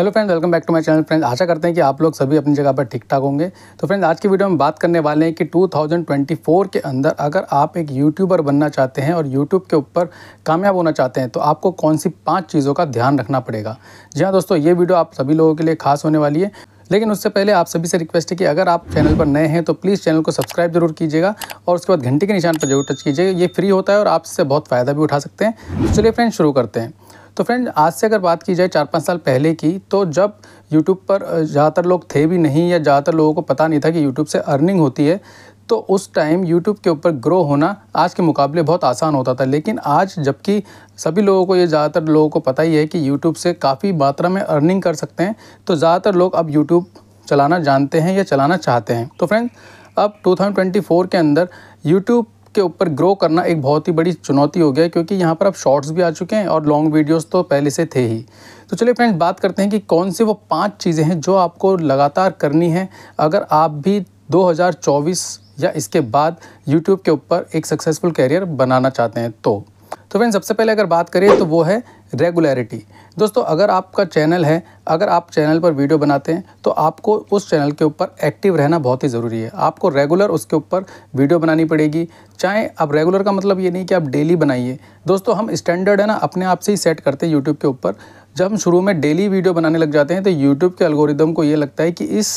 hello friends welcome back to my channel friends आशा करते हैं कि आप लोग सभी अपनी जगह पर ठीक ठाक होंगे तो फ्रेंड्स आज की वीडियो में बात करने वाले हैं कि 2024 के अंदर अगर आप एक यूट्यूबर बनना चाहते हैं और यूट्यूब के ऊपर कामयाब होना चाहते हैं तो आपको कौन सी पाँच चीज़ों का ध्यान रखना पड़ेगा जी हाँ दोस्तों ये वीडियो आप सभी लोगों के लिए खास होने वाली है लेकिन उससे पहले आप सभी से रिक्वेस्ट है कि अगर आप चैनल पर नए हैं तो प्लीज़ चैनल को सब्सक्राइब जरूर कीजिएगा और उसके बाद घंटे के निशान पर जरूर टच कीजिएगा ये फ्री होता है और आप इससे बहुत फ़ायदा भी उठा सकते हैं तो चलिए फ्रेंड्स शुरू करते हैं तो फ्रेंड आज से अगर बात की जाए चार पाँच साल पहले की तो जब यूट्यूब पर ज़्यादातर लोग थे भी नहीं या ज़्यादातर लोगों को पता नहीं था कि यूट्यूब से अर्निंग होती है तो उस टाइम यूट्यूब के ऊपर ग्रो होना आज के मुकाबले बहुत आसान होता था लेकिन आज जबकि सभी लोगों को ये ज़्यादातर लोगों को पता ही है कि यूट्यूब से काफ़ी मात्रा में अर्निंग कर सकते हैं तो ज़्यादातर लोग अब यूट्यूब चलाना जानते हैं या चलाना चाहते हैं तो फ्रेंड अब 2024 के अंदर यूट्यूब के ऊपर ग्रो करना एक बहुत ही बड़ी चुनौती हो गया क्योंकि यहाँ पर अब शॉर्ट्स भी आ चुके हैं और लॉन्ग वीडियोस तो पहले से थे ही तो चलिए फ्रेंड्स बात करते हैं कि कौन सी वो पांच चीज़ें हैं जो आपको लगातार करनी है अगर आप भी 2024 या इसके बाद यूट्यूब के ऊपर एक सक्सेसफुल कैरियर बनाना चाहते हैं तो तो फ्रेंड सबसे पहले अगर बात करें तो वो है रेगुलरिटी दोस्तों अगर आपका चैनल है अगर आप चैनल पर वीडियो बनाते हैं तो आपको उस चैनल के ऊपर एक्टिव रहना बहुत ही ज़रूरी है आपको रेगुलर उसके ऊपर वीडियो बनानी पड़ेगी चाहे अब रेगुलर का मतलब ये नहीं कि आप डेली बनाइए दोस्तों हम स्टैंडर्ड है ना अपने आप से ही सेट करते हैं यूट्यूब के ऊपर जब हम शुरू में डेली वीडियो बनाने लग जाते हैं तो यूट्यूब के अलगोरिदम को ये लगता है कि इस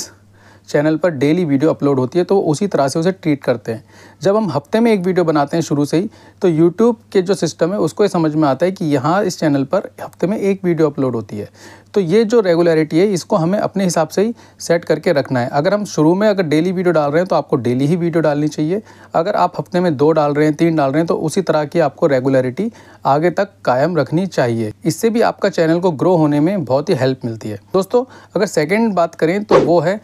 चैनल पर डेली वीडियो अपलोड होती है तो उसी तरह से उसे ट्रीट करते हैं जब हम हफ्ते में एक वीडियो बनाते हैं शुरू से ही तो यूट्यूब के जो सिस्टम है उसको ये समझ में आता है कि यहाँ इस चैनल पर हफ्ते में एक वीडियो अपलोड होती है तो ये जो रेगुलरिटी है इसको हमें अपने हिसाब से ही सेट करके रखना है अगर हम शुरू में अगर डेली वीडियो डाल रहे हैं तो आपको डेली ही वीडियो डालनी चाहिए अगर आप हफ्ते में दो डाल रहे हैं तीन डाल रहे हैं तो उसी तरह की आपको रेगुलरिटी आगे तक कायम रखनी चाहिए इससे भी आपका चैनल को ग्रो होने में बहुत ही हेल्प मिलती है दोस्तों अगर सेकेंड बात करें तो वो है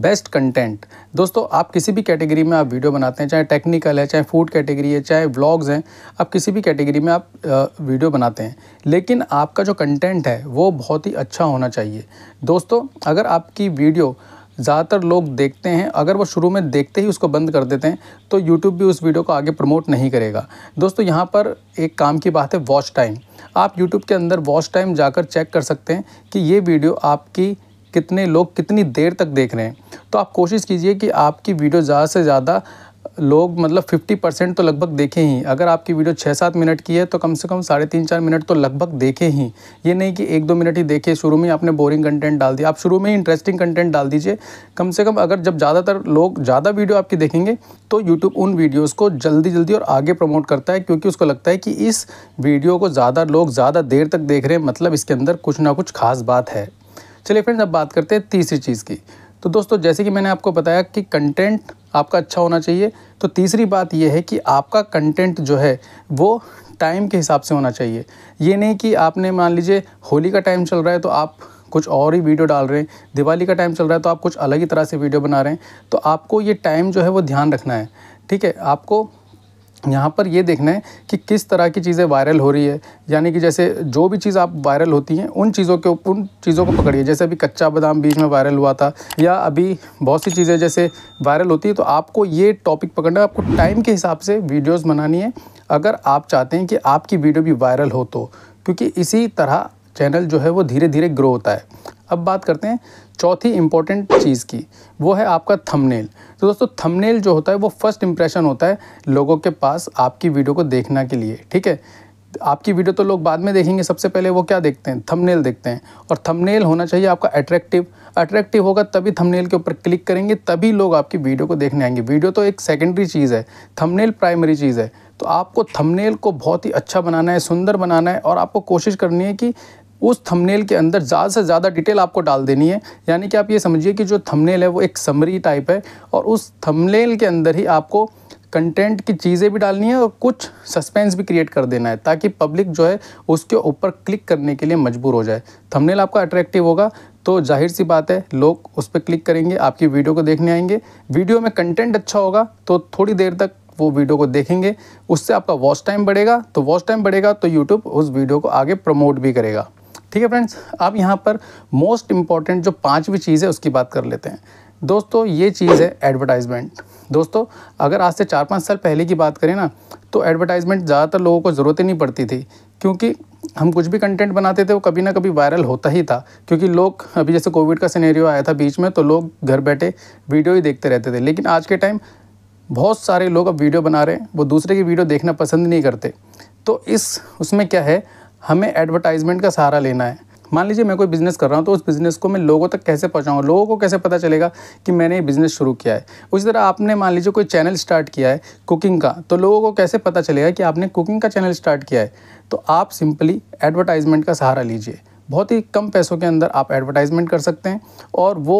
बेस्ट कंटेंट दोस्तों आप किसी भी कैटेगरी में आप वीडियो बनाते हैं चाहे टेक्निकल है चाहे फूड कैटेगरी है चाहे व्लॉग्स हैं आप किसी भी कैटेगरी में आप वीडियो बनाते हैं लेकिन आपका जो कंटेंट है वो बहुत ही अच्छा होना चाहिए दोस्तों अगर आपकी वीडियो ज़्यादातर लोग देखते हैं अगर वो शुरू में देखते ही उसको बंद कर देते हैं तो यूट्यूब भी उस वीडियो को आगे प्रमोट नहीं करेगा दोस्तों यहाँ पर एक काम की बात है वॉच टाइम आप यूट्यूब के अंदर वॉच टाइम जाकर चेक कर सकते हैं कि ये वीडियो आपकी कितने लोग कितनी देर तक देख रहे हैं तो आप कोशिश कीजिए कि आपकी वीडियो ज़्यादा से ज़्यादा लोग मतलब 50 परसेंट तो लगभग देखें ही अगर आपकी वीडियो छः सात मिनट की है तो कम से कम साढ़े तीन चार मिनट तो लगभग देखें ही ये नहीं कि एक दो मिनट ही देखे शुरू में आपने बोरिंग कंटेंट डाल दिया आप शुरू में ही इंटरेस्टिंग कंटेंट डाल दीजिए कम से कम अगर जब ज़्यादातर लोग ज़्यादा वीडियो आपकी देखेंगे तो यूट्यूब उन वीडियोज़ को जल्दी जल्दी और आगे प्रमोट करता है क्योंकि उसको लगता है कि इस वीडियो को ज़्यादा लोग ज़्यादा देर तक देख रहे हैं मतलब इसके अंदर कुछ ना कुछ खास बात है चलिए फ्रेंड्स अब बात करते हैं तीसरी चीज़ की तो दोस्तों जैसे कि मैंने आपको बताया कि कंटेंट आपका अच्छा होना चाहिए तो तीसरी बात यह है कि आपका कंटेंट जो है वो टाइम के हिसाब से होना चाहिए ये नहीं कि आपने मान लीजिए होली का टाइम चल रहा है तो आप कुछ और ही वीडियो डाल रहे हैं दिवाली का टाइम चल रहा है तो आप कुछ अलग ही तरह से वीडियो बना रहे हैं तो आपको ये टाइम जो है वो ध्यान रखना है ठीक है आपको यहाँ पर ये देखना है कि किस तरह की चीज़ें वायरल हो रही है यानी कि जैसे जो भी चीज़ आप वायरल होती हैं उन चीज़ों के उन चीज़ों को पकड़िए जैसे अभी कच्चा बादाम बीच में वायरल हुआ था या अभी बहुत सी चीज़ें जैसे वायरल होती है तो आपको ये टॉपिक पकड़ना है आपको टाइम के हिसाब से वीडियोज़ बनानी है अगर आप चाहते हैं कि आपकी वीडियो भी वायरल हो तो क्योंकि इसी तरह चैनल जो है वो धीरे धीरे ग्रो होता है अब बात करते हैं चौथी इंपॉर्टेंट चीज़ की वो है आपका थंबनेल तो दोस्तों थंबनेल जो होता है वो फर्स्ट इंप्रेशन होता है लोगों के पास आपकी वीडियो को देखना के लिए ठीक है आपकी वीडियो तो लोग बाद में देखेंगे सबसे पहले वो क्या देखते हैं थंबनेल देखते हैं और थंबनेल होना चाहिए आपका अट्रैक्टिव अट्रैक्टिव होगा तभी थंबनेल के ऊपर क्लिक करेंगे तभी लोग आपकी वीडियो को देखने आएंगे वीडियो तो एक सेकेंडरी चीज़ है थंबनेल प्राइमरी चीज़ है तो आपको थंबनेल को बहुत ही अच्छा बनाना है सुंदर बनाना है और आपको कोशिश करनी है कि उस थंबनेल के अंदर ज़्यादा से ज़्यादा डिटेल आपको डाल देनी है यानी कि आप ये समझिए कि जो थंबनेल है वो एक समरी टाइप है और उस थंबनेल के अंदर ही आपको कंटेंट की चीज़ें भी डालनी है और कुछ सस्पेंस भी क्रिएट कर देना है ताकि पब्लिक जो है उसके ऊपर क्लिक करने के लिए मजबूर हो जाए थंबनेल आपका अट्रैक्टिव होगा तो जाहिर सी बात है लोग उस पर क्लिक करेंगे आपकी वीडियो को देखने आएंगे वीडियो में कंटेंट अच्छा होगा तो थोड़ी देर तक वो वीडियो को देखेंगे उससे आपका वॉच टाइम बढ़ेगा तो वॉच टाइम बढ़ेगा तो यूट्यूब उस वीडियो को आगे प्रमोट भी करेगा ठीक है फ्रेंड्स अब यहाँ पर मोस्ट इम्पॉर्टेंट जो पाँचवीं चीज़ है उसकी बात कर लेते हैं दोस्तों ये चीज़ है एडवर्टाइजमेंट दोस्तों अगर आज से चार पाँच साल पहले की बात करें ना तो एडवर्टाइजमेंट ज़्यादातर लोगों को ज़रूरत ही नहीं पड़ती थी क्योंकि हम कुछ भी कंटेंट बनाते थे वो कभी ना कभी वायरल होता ही था क्योंकि लोग अभी जैसे कोविड का सिनेरियो आया था बीच में तो लोग घर बैठे वीडियो ही देखते रहते थे लेकिन आज के टाइम बहुत सारे लोग अब वीडियो बना रहे हैं वो दूसरे की वीडियो देखना पसंद नहीं करते तो इस उसमें क्या है हमें एडवर्टाइजमेंट का सहारा लेना है मान लीजिए मैं कोई बिज़नेस कर रहा हूँ तो उस बिज़नेस को मैं लोगों तक कैसे पहुँचाऊँ लोगों को कैसे पता चलेगा कि मैंने ये बिज़नेस शुरू किया है उसी तरह आपने मान लीजिए कोई चैनल स्टार्ट किया है कुकिंग का तो लोगों को कैसे पता चलेगा कि आपने कुकिंग का चैनल स्टार्ट किया है तो आप सिंपली एडवर्टाइजमेंट का सहारा लीजिए बहुत ही कम पैसों के अंदर आप एडवर्टाइजमेंट कर सकते हैं और वो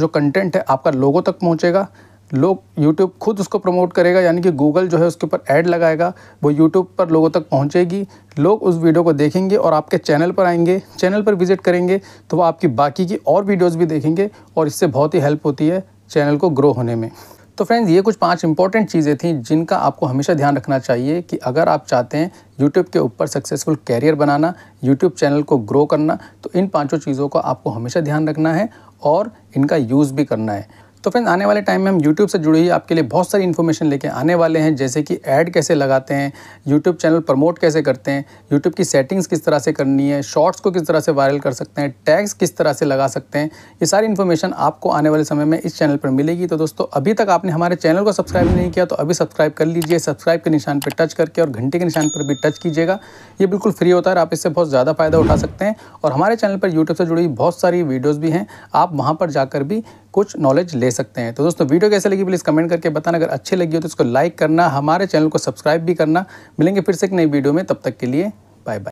जो कंटेंट है आपका लोगों तक पहुँचेगा लोग यूट्यूब खुद उसको प्रमोट करेगा यानी कि गूगल जो है उसके ऊपर ऐड लगाएगा वो यूट्यूब पर लोगों तक पहुंचेगी लोग उस वीडियो को देखेंगे और आपके चैनल पर आएंगे चैनल पर विज़िट करेंगे तो वो आपकी बाकी की और वीडियोज़ भी देखेंगे और इससे बहुत ही हेल्प होती है चैनल को ग्रो होने में तो फ्रेंड्स ये कुछ पांच इंपॉर्टेंट चीज़ें थी जिनका आपको हमेशा ध्यान रखना चाहिए कि अगर आप चाहते हैं यूट्यूब के ऊपर सक्सेसफुल कैरियर बनाना यूट्यूब चैनल को ग्रो करना तो इन पांचों चीज़ों का आपको हमेशा ध्यान रखना है और इनका यूज़ भी करना है तो फ्रेंड आने वाले टाइम में हम यूट्यूब से जुड़ी हुई आपके लिए बहुत सारी इन्फॉर्मेशन लेके आने वाले हैं जैसे कि ऐड कैसे लगाते हैं यूट्यूब चैनल प्रमोट कैसे करते हैं यूट्यूब की सेटिंग्स किस तरह से करनी है शॉर्ट्स को किस तरह से वायरल कर सकते हैं टैग्स किस तरह से लगा सकते हैं ये सारी इन्फॉर्मेशन आपको आने वाले समय में इस चैनल पर मिलेगी तो दोस्तों अभी तक आपने हमारे चैनल को सब्सक्राइब नहीं किया तो अभी सब्सक्राइब कर लीजिए सब्सक्राइब के निशान पर टच करके और घंटे के निशान पर भी टच कीजिएगा ये बिल्कुल फ्री होता है आप इससे बहुत ज़्यादा फ़ायदा उठा सकते हैं और हमारे चैनल पर यूट्यूब से जुड़ी बहुत सारी वीडियोज़ भी हैं आप वहाँ पर जाकर भी कुछ नॉलेज ले सकते हैं तो दोस्तों वीडियो कैसे लगी प्लीज़ कमेंट करके बताना अगर अच्छी लगी हो तो इसको लाइक करना हमारे चैनल को सब्सक्राइब भी करना मिलेंगे फिर से एक नई वीडियो में तब तक के लिए बाय बाय